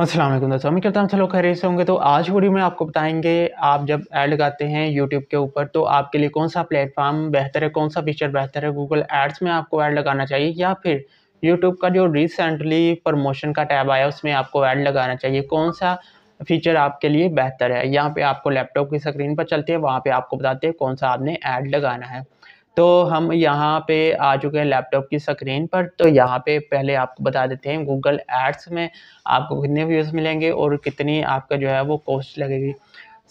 अस्सलाम वालेकुम दोस्तों उम्मीद करता हूँ चलो लोग से होंगे तो आज वीडियो में आपको बताएंगे आप जब ऐड लगाते हैं यूट्यूब के ऊपर तो आपके लिए कौन सा प्लेटफॉर्म बेहतर है कौन सा फीचर बेहतर है गूगल एड्स में आपको ऐड लगाना चाहिए या फिर यूट्यूब का जो रिसेंटली प्रमोशन का टैब आया उसमें आपको ऐड लगाना चाहिए कौन सा फीचर आपके लिए बेहतर है यहाँ पर आपको लैपटॉप की स्क्रीन पर चलते हैं वहाँ पर आपको बताते हैं कौन सा आपने ऐड लगाना है तो हम यहाँ पे आ चुके हैं लैपटॉप की स्क्रीन पर तो यहाँ पे पहले आपको बता देते हैं गूगल एड्स में आपको कितने व्यूज़ मिलेंगे और कितनी आपका जो है वो कॉस्ट लगेगी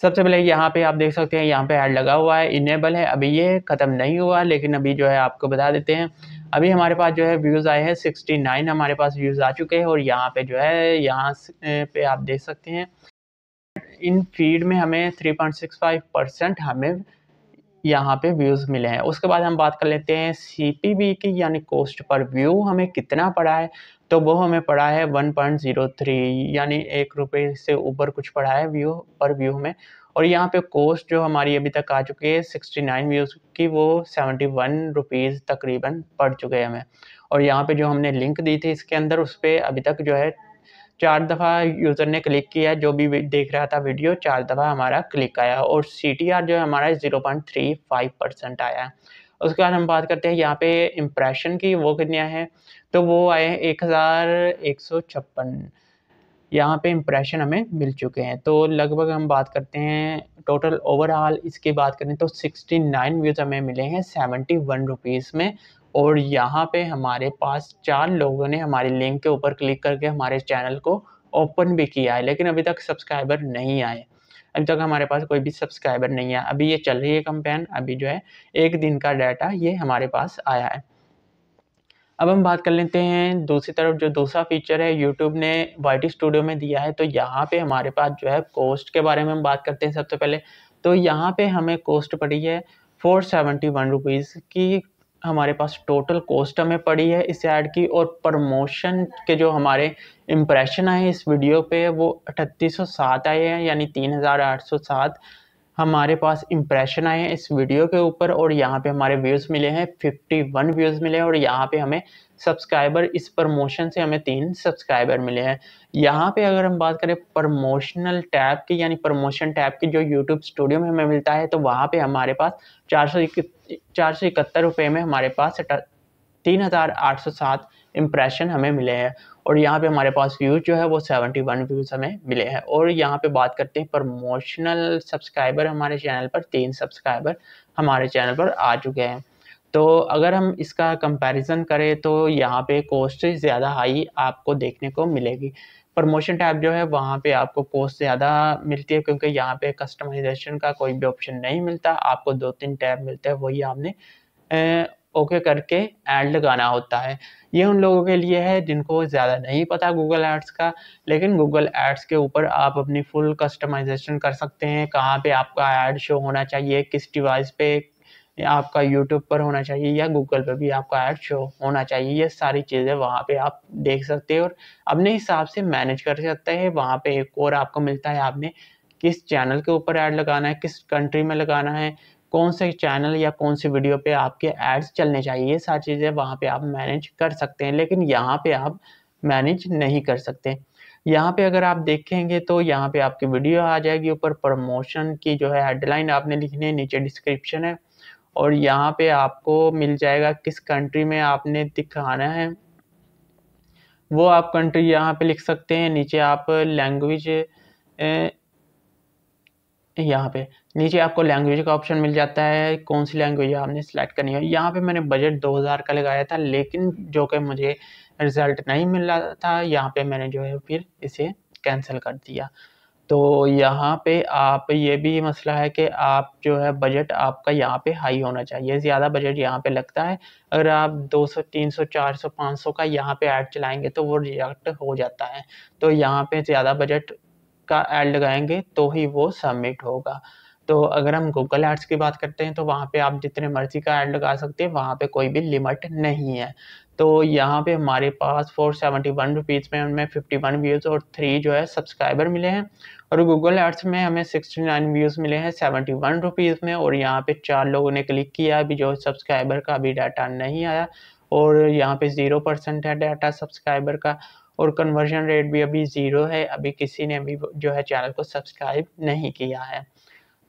सबसे पहले यहाँ पे आप देख सकते हैं यहाँ पे ऐड लगा हुआ है इनेबल है अभी ये ख़त्म नहीं हुआ लेकिन अभी जो है आपको बता देते हैं अभी हमारे पास जो है व्यूज़ आए हैं सिक्सटी नाइन हमारे पास व्यूज़ आ चुके हैं और यहाँ पे जो है यहाँ पे आप देख सकते हैं इन फीड में हमें three point six five percent हमें यहाँ पे व्यूज़ मिले हैं उसके बाद हम बात कर लेते हैं सी पी की यानी कोस्ट पर व्यू हमें कितना पड़ा है तो वो हमें पड़ा है वन पॉइंट ज़ीरो थ्री यानी एक रुपये से ऊपर कुछ पड़ा है व्यू पर व्यू हमें और यहाँ पे कोस्ट जो हमारी अभी तक आ चुकी है सिक्सटी नाइन व्यूज़ की वो सेवेंटी वन रुपीज़ तकरीबन पड़ चुके हैं हमें और यहाँ पे जो हमने लिंक दी थी इसके अंदर उस पर अभी तक जो है चार दफ़ा यूज़र ने क्लिक किया जो भी देख रहा था वीडियो चार दफ़ा हमारा क्लिक आया और सी जो है हमारा zero point three five percent आया है उसके बाद हम बात करते हैं यहाँ पे इम्प्रेशन की वो कितने हैं तो वो आए हैं एक हज़ार एक सौ छप्पन यहाँ पे इम्प्रेशन हमें मिल चुके हैं तो लगभग हम बात करते हैं टोटल ओवरऑल इसकी बात करें तो सिक्सटी नाइन व्यूज़ हमें मिले हैं सेवेंटी वन रुपीज़ में और यहाँ पे हमारे पास चार लोगों ने हमारे लिंक के ऊपर क्लिक करके हमारे चैनल को ओपन भी किया है लेकिन अभी तक सब्सक्राइबर नहीं आए अभी तक हमारे पास कोई भी सब्सक्राइबर नहीं आया अभी ये चल रही है कंपेन अभी जो है एक दिन का डाटा ये हमारे पास आया है अब हम बात कर लेते हैं दूसरी तरफ जो दूसरा फीचर है यूट्यूब ने वाइटी स्टूडियो में दिया है तो यहाँ पे हमारे पास जो है कोस्ट के बारे में हम बात करते हैं सबसे पहले तो यहाँ पे हमें कोस्ट पड़ी है फोर सेवेंटी वन रुपीज़ की हमारे पास टोटल कॉस्ट हमें पड़ी है इस ऐड की और प्रमोशन के जो हमारे इम्प्रेशन आए इस वीडियो पे वो अठतीस सौ सात आए हैं यानी तीन हज़ार आठ सौ सात हमारे पास इम्प्रेशन आए हैं इस वीडियो के ऊपर और यहाँ पे हमारे व्यूज़ मिले हैं फिफ्टी वन व्यूज़ मिले हैं और यहाँ पे हमें सब्सक्राइबर इस प्रमोशन से हमें तीन सब्सक्राइबर मिले हैं यहाँ पे अगर हम बात करें प्रमोशनल टैब की यानी प्रमोशन टैब की जो यूट्यूब स्टूडियो में हमें मिलता है तो वहाँ पे हमारे पास चार सौ चार सौ इकहत्तर रुपये में हमारे पास तीन हज़ार आठ सौ सात इम्प्रेशन हमें मिले हैं और यहाँ पे हमारे पास व्यूज़ जो है वो सेवेंटी वन व्यूज़ हमें मिले हैं और यहाँ पे बात करते हैं प्रमोशनल सब्सक्राइबर हमारे चैनल पर तीन सब्सक्राइबर हमारे चैनल पर आ चुके हैं तो अगर हम इसका कंपैरिजन करें तो यहाँ पे कॉस्ट ज़्यादा हाई आपको देखने को मिलेगी प्रमोशन टैब जो है वहाँ पे आपको कॉस्ट ज़्यादा मिलती है क्योंकि यहाँ पे कस्टमाइजेशन का कोई भी ऑप्शन नहीं मिलता आपको दो तीन टैब मिलते हैं वही आपने ओके करके ऐड लगाना होता है ये उन लोगों के लिए है जिनको ज़्यादा नहीं पता गूगल एड्स का लेकिन गूगल एड्स के ऊपर आप अपनी फुल कस्टमाइजेशन कर सकते हैं कहाँ पे आपका एड शो होना चाहिए किस डिवाइस पे आपका यूट्यूब पर होना चाहिए या गूगल पर भी आपका ऐड शो होना चाहिए ये सारी चीज़ें वहाँ पे आप देख सकते हैं और अपने हिसाब से मैनेज कर सकते हैं वहाँ पे एक और आपको मिलता है आपने किस चैनल के ऊपर ऐड लगाना है किस कंट्री में लगाना है कौन से चैनल या कौन से वीडियो पे आपके एड्स चलने चाहिए ये सारी चीज़ें वहाँ पे आप मैनेज कर सकते हैं लेकिन यहाँ पे आप मैनेज नहीं कर सकते यहाँ पे अगर आप देखेंगे तो यहाँ पे आपकी वीडियो आ जाएगी ऊपर प्रमोशन की जो है हेडलाइन आपने लिखनी है नीचे डिस्क्रिप्शन है और यहाँ पे आपको मिल जाएगा किस कंट्री में आपने दिखाना है वो आप कंट्री यहाँ पे लिख सकते हैं नीचे आप लैंग्वेज यहाँ पे नीचे आपको लैंग्वेज का ऑप्शन मिल जाता है कौन सी लैंग्वेज आपने सेलेक्ट करनी है यहाँ पे मैंने बजट 2000 का लगाया था लेकिन जो कि मुझे रिज़ल्ट नहीं मिल रहा था यहाँ पे मैंने जो है फिर इसे कैंसिल कर दिया तो यहाँ पे आप ये भी मसला है कि आप जो है बजट आपका यहाँ पे हाई होना चाहिए ज़्यादा बजट यहाँ पे लगता है अगर आप 200, 300, 400, 500 का यहाँ पे ऐड चलाएंगे तो वो रिजेक्ट हो जाता है तो यहाँ पे ज़्यादा बजट का ऐड लगाएंगे तो ही वो सबमिट होगा तो अगर हम गूगल एड्स की बात करते हैं तो वहाँ पे आप जितने मर्जी का ऐड लगा सकते हैं वहाँ पे कोई भी लिमिट नहीं है तो यहाँ पे हमारे पास फोर सेवेंटी वन रुपीज़ में हमें फिफ्टी वन व्यूज़ और थ्री जो है सब्सक्राइबर मिले हैं और गूगल एड्स में हमें सिक्सटी नाइन व्यूज़ मिले हैं सेवेंटी वन रुपीज़ में और यहाँ पे चार लोगों ने क्लिक किया अभी जो सब्सक्राइबर का अभी डाटा नहीं आया और यहाँ पे ज़ीरो परसेंट है डाटा सब्सक्राइबर का और कन्वर्जन रेट भी अभी ज़ीरो है अभी किसी ने अभी जो है चैनल को सब्सक्राइब नहीं किया है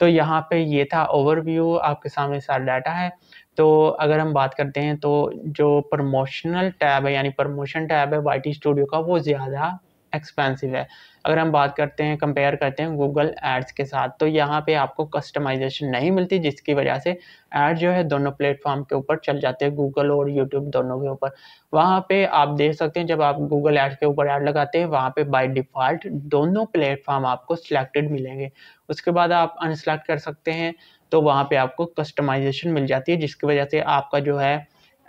तो यहाँ पे ये था ओवरव्यू आपके सामने सारा डाटा है तो अगर हम बात करते हैं तो जो प्रमोशनल टैब है यानी प्रमोशन टैब है वाई टी स्टूडियो का वो ज़्यादा एक्सपेंसिव है अगर हम बात करते हैं कंपेयर करते हैं गूगल एड्स के साथ तो यहाँ पे आपको कस्टमाइजेशन नहीं मिलती जिसकी वजह से ऐड जो है दोनों प्लेटफॉर्म के ऊपर चल जाते हैं गूगल और यूट्यूब दोनों के ऊपर वहाँ पे आप देख सकते हैं जब आप गूगल एड्स के ऊपर ऐड लगाते हैं वहाँ पे बाय डिफ़ॉल्ट दोनों प्लेटफॉर्म आपको सिलेक्टेड मिलेंगे उसके बाद आप अनसेलेक्ट कर सकते हैं तो वहाँ पर आपको कस्टमाइजेशन मिल जाती है जिसकी वजह से आपका जो है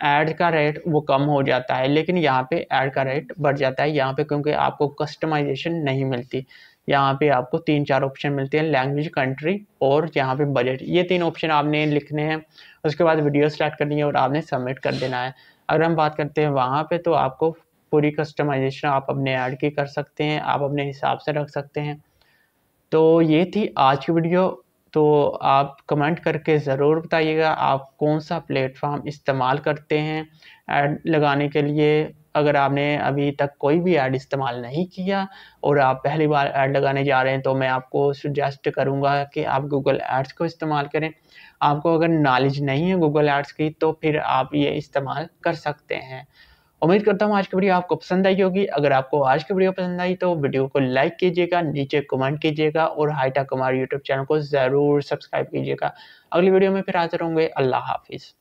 ऐड का रेट वो कम हो जाता है लेकिन यहाँ पे ऐड का रेट बढ़ जाता है यहाँ पे क्योंकि आपको कस्टमाइजेशन नहीं मिलती यहाँ पे आपको तीन चार ऑप्शन मिलते हैं लैंग्वेज कंट्री और यहाँ पे बजट ये तीन ऑप्शन आपने लिखने हैं उसके बाद वीडियो स्टार्ट करनी है और आपने सबमिट कर देना है अगर हम बात करते हैं वहाँ पर तो आपको पूरी कस्टमाइजेशन आप अपने ऐड की कर सकते हैं आप अपने हिसाब से रख सकते हैं तो ये थी आज की वीडियो तो आप कमेंट करके ज़रूर बताइएगा आप कौन सा प्लेटफॉर्म इस्तेमाल करते हैं ऐड लगाने के लिए अगर आपने अभी तक कोई भी ऐड इस्तेमाल नहीं किया और आप पहली बार ऐड लगाने जा रहे हैं तो मैं आपको सुजेस्ट करूंगा कि आप गूगल एड्स को इस्तेमाल करें आपको अगर नॉलेज नहीं है गूगल एड्स की तो फिर आप ये इस्तेमाल कर सकते हैं उम्मीद करता हूँ आज की वीडियो आपको पसंद आई होगी अगर आपको आज की वीडियो पसंद आई तो वीडियो को लाइक कीजिएगा नीचे कमेंट कीजिएगा और हाईटा कुमार यूट्यूब चैनल को ज़रूर सब्सक्राइब कीजिएगा अगली वीडियो में फिर हाजिर होंगे अल्लाह हाफिज़